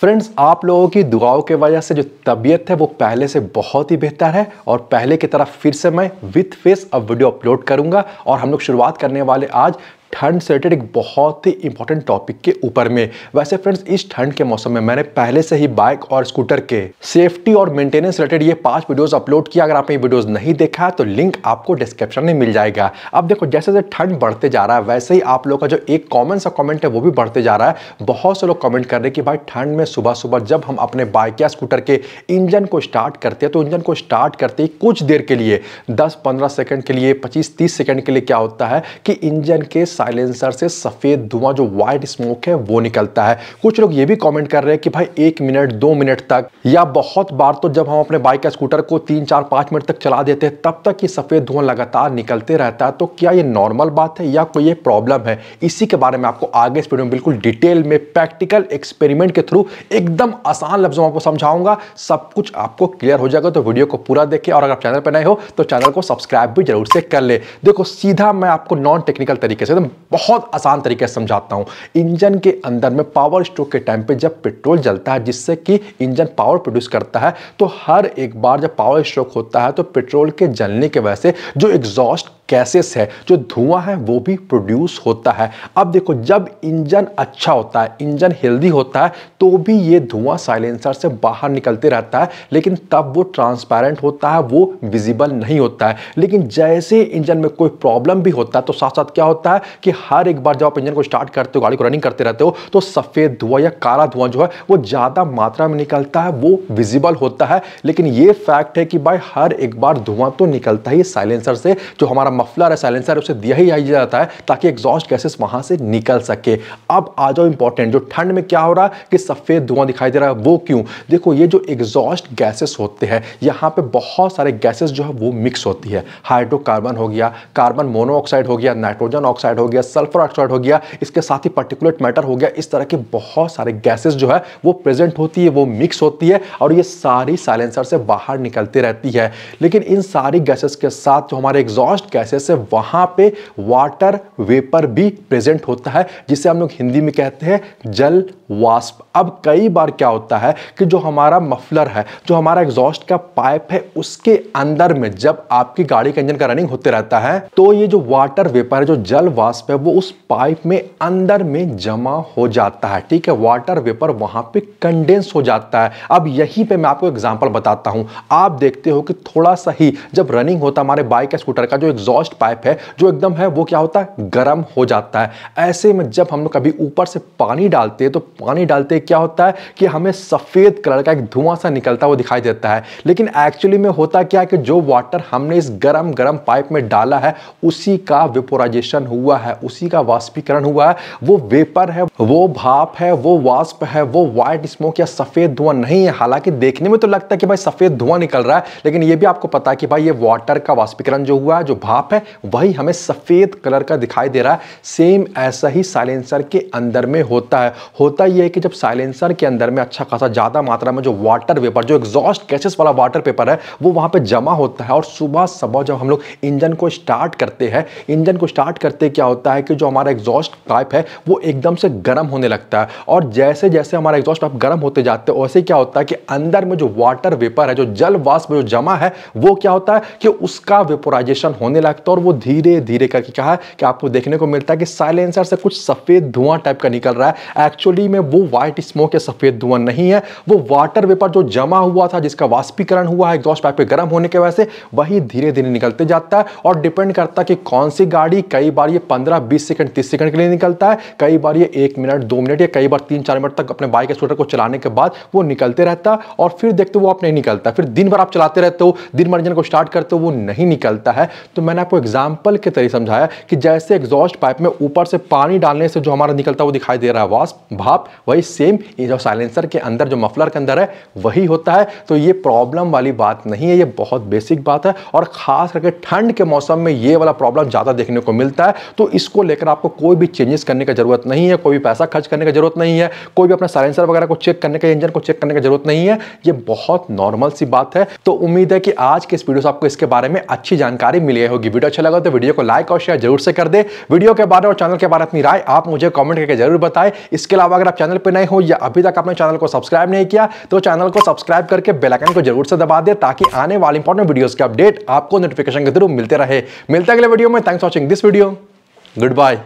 friends आप लोगों की दुआओं के वजह से जो तबीयत है वो पहले से बहुत ही बेहतर है और पहले की तरह फिर से मैं विथ फेस अब वीडियो अपलोड करूंगा और हम लोग शुरुआत करने वाले आज ठंड से रिलेटेड एक बहुत ही इंपॉर्टेंट टॉपिक के ऊपर में वैसे फ्रेंड्स इस ठंड के मौसम में मैंने पहले से ही बाइक और स्कूटर के सेफ्टी और मेंटेनेंस रिलेटेड ये पांच वीडियोस अपलोड किया अगर आपने ये वीडियोस नहीं देखा है तो लिंक आपको डिस्क्रिप्शन में मिल जाएगा अब देखो जैसे जैसे ठंड बढ़ते जा रहा है वैसे ही आप लोग का जो एक कॉमन सा कॉमेंट है वो भी बढ़ते जा रहा है बहुत से लोग कॉमेंट कर रहे हैं कि भाई ठंड में सुबह सुबह जब हम अपने बाइक या स्कूटर के इंजन को स्टार्ट करते हैं तो इंजन को स्टार्ट करते ही कुछ देर के लिए दस पंद्रह सेकेंड के लिए पच्चीस तीस सेकेंड के लिए क्या होता है कि इंजन के साइलेंसर से सफ़ेद धुआं जो वाइट स्मोक है वो निकलता है कुछ लोग ये भी कमेंट कर रहे हैं कि भाई एक मिनट दो मिनट तक या बहुत बार तो जब हम अपने बाइक या स्कूटर को तीन चार पाँच मिनट तक चला देते हैं तब तक ये सफ़ेद धुआं लगातार निकलते रहता है तो क्या ये नॉर्मल बात है या कोई ये प्रॉब्लम है इसी के बारे में आपको आगे इस वीडियो में बिल्कुल डिटेल में प्रैक्टिकल एक्सपेरिमेंट के थ्रू एकदम आसान लफ्जों में आपको समझाऊंगा सब कुछ आपको क्लियर हो जाएगा तो वीडियो को पूरा देखें और अगर आप चैनल पर नए हो तो चैनल को सब्सक्राइब भी जरूर से कर ले देखो सीधा मैं आपको नॉन टेक्निकल तरीके से एकदम बहुत आसान तरीके से समझाता हूँ इंजन के अंदर में पावर स्ट्रोक के टाइम पे जब पेट्रोल जलता है जिससे कि इंजन पावर प्रोड्यूस करता है तो हर एक बार जब पावर स्ट्रोक होता है तो पेट्रोल के जलने की वजह से जो एग्जॉस्ट गैसेस है जो धुआं है वो भी प्रोड्यूस होता है अब देखो जब इंजन अच्छा होता है इंजन हेल्दी होता है तो भी ये धुआं साइलेंसर से बाहर निकलते रहता है लेकिन तब वो ट्रांसपेरेंट होता है वो विजिबल नहीं होता है लेकिन जैसे इंजन में कोई प्रॉब्लम भी होता है तो साथ साथ क्या होता है कि हर एक बार जब आप इंजन को स्टार्ट करते हो गाड़ी को रनिंग करते रहते हो तो सफ़ेद धुआं या काला धुआं जो है वो ज़्यादा मात्रा में निकलता है वो विजिबल होता है लेकिन ये फैक्ट है कि भाई हर एक बार धुआं तो निकलता ही साइलेंसर से जो हमारा मफलर है साइलेंसर उसे दिया ही जाता है ताकि एग्जॉस्ट गैसेस वहाँ से निकल सके अब आ जाओ इंपॉर्टेंट जो ठंड में क्या हो रहा है कि सफ़ेद धुआं दिखाई दे रहा है वो क्यों देखो ये जो एग्जॉस्ट गैसेस होते हैं यहाँ पे बहुत सारे गैसेस जो है वो मिक्स होती है हाइड्रोकार्बन हो गया कार्बन मोनोऑक्साइड हो गया नाइट्रोजन ऑक्साइड हो गया सल्फर ऑक्साइड हो गया इसके साथ ही पर्टिकुलेट मैटर हो गया इस तरह के बहुत सारे गैसेस जो है वो प्रेजेंट होती है वो मिक्स होती है और ये सारी साइलेंसर से बाहर निकलती रहती है लेकिन इन सारी गैसेस के साथ जो हमारे एग्जॉस्ट गैस गैसेस से वहाँ पे वाटर वेपर भी प्रेजेंट होता है जिसे हम लोग हिंदी में कहते हैं जल वाष्प अब कई बार क्या होता है कि जो हमारा मफलर है जो हमारा एग्जॉस्ट का पाइप है उसके अंदर में जब आपकी गाड़ी का इंजन का रनिंग होते रहता है तो ये जो वाटर वेपर है जो जल वाष्प है वो उस पाइप में अंदर में जमा हो जाता है ठीक है वाटर वेपर वहां पर कंडेंस हो जाता है अब यहीं पे मैं आपको एग्जाम्पल बताता हूँ आप देखते हो कि थोड़ा सा ही जब रनिंग होता हमारे बाइक या स्कूटर का जो एग्जॉस्ट एग्जॉस्ट पाइप है जो एकदम है वो क्या होता है गर्म हो जाता है ऐसे में जब हम लोग कभी ऊपर से पानी डालते हैं तो पानी डालते क्या होता है कि हमें सफ़ेद कलर का एक धुआं सा निकलता हुआ दिखाई देता है लेकिन एक्चुअली में होता क्या है कि जो वाटर हमने इस गर्म गर्म पाइप में डाला है उसी का विपोराइजेशन हुआ है उसी का वाष्पीकरण हुआ है वो वेपर है वो भाप है वो वाष्प है वो वाइट स्मोक या सफ़ेद धुआं नहीं है हालांकि देखने में तो लगता है कि भाई सफ़ेद धुआं निकल रहा है लेकिन ये भी आपको पता है कि भाई ये वाटर का वाष्पीकरण जो हुआ है जो भाप साफ है वही हमें सफ़ेद कलर का दिखाई दे रहा है सेम ऐसा ही साइलेंसर के अंदर में होता है होता यह है कि जब साइलेंसर के अंदर में अच्छा खासा ज़्यादा मात्रा में जो वाटर पेपर जो एग्जॉस्ट गैसेस वाला वाटर पेपर है वो वहां पर जमा होता है और सुबह सुबह जब हम लोग इंजन को स्टार्ट करते हैं इंजन को स्टार्ट करते क्या होता है कि जो हमारा एग्जॉस्ट पाइप है वो एकदम से गर्म होने लगता है और जैसे जैसे हमारा एग्जॉस्ट पाइप गर्म होते जाते हैं वैसे क्या होता है कि अंदर में जो वाटर वेपर है जो जल वाष्प जो जमा है वो क्या होता है कि उसका वेपोराइजेशन होने लगता लगता है और वो धीरे धीरे करके कहा कि आपको देखने को मिलता है कि साइलेंसर से कुछ सफ़ेद धुआं टाइप का निकल रहा है एक्चुअली में वो व्हाइट स्मोक या सफ़ेद धुआं नहीं है वो वाटर वेपर जो जमा हुआ था जिसका वाष्पीकरण हुआ है एग्जॉस्ट पाइप पर गर्म होने की वजह से वही धीरे धीरे निकलते जाता है और डिपेंड करता है कि कौन सी गाड़ी कई बार ये पंद्रह बीस सेकेंड तीस सेकेंड के लिए निकलता है कई बार ये एक मिनट दो मिनट या कई बार तीन चार मिनट तक अपने बाइक स्कूटर को चलाने के बाद वो निकलते रहता है और फिर देखते वो आप नहीं निकलता फिर दिन भर आप चलाते रहते हो दिन भर इंजन को स्टार्ट करते हो वो नहीं निकलता है तो मैंने मैंने आपको एग्जाम्पल के तरीके समझाया कि जैसे एग्जॉस्ट पाइप में ऊपर से पानी डालने से जो हमारा निकलता है वो दिखाई दे रहा है वास्प भाप वही सेम जो साइलेंसर के अंदर जो मफलर के अंदर है वही होता है तो ये प्रॉब्लम वाली बात नहीं है ये बहुत बेसिक बात है और खास करके ठंड के मौसम में ये वाला प्रॉब्लम ज़्यादा देखने को मिलता है तो इसको लेकर आपको कोई भी चेंजेस करने की जरूरत नहीं है कोई भी पैसा खर्च करने की जरूरत नहीं है कोई भी अपना साइलेंसर वगैरह को चेक करने का इंजन को चेक करने की जरूरत नहीं है ये बहुत नॉर्मल सी बात है तो उम्मीद है कि आज के इस वीडियो से आपको इसके बारे में अच्छी जानकारी मिली होगी होगी वीडियो अच्छा लगा तो वीडियो को लाइक और शेयर जरूर से कर दे वीडियो के बारे में और चैनल के बारे में अपनी राय आप मुझे कमेंट करके जरूर बताएं इसके अलावा अगर आप चैनल पर नए हो या अभी तक आपने चैनल को सब्सक्राइब नहीं किया तो चैनल को सब्सक्राइब करके बेलाइकन को जरूर से दबा दे ताकि आने वाले इंपॉर्टेंट वीडियोज के अपडेट आपको नोटिफिकेशन के थ्रू मिलते रहे मिलते अगले वीडियो में thanks watching this video good bye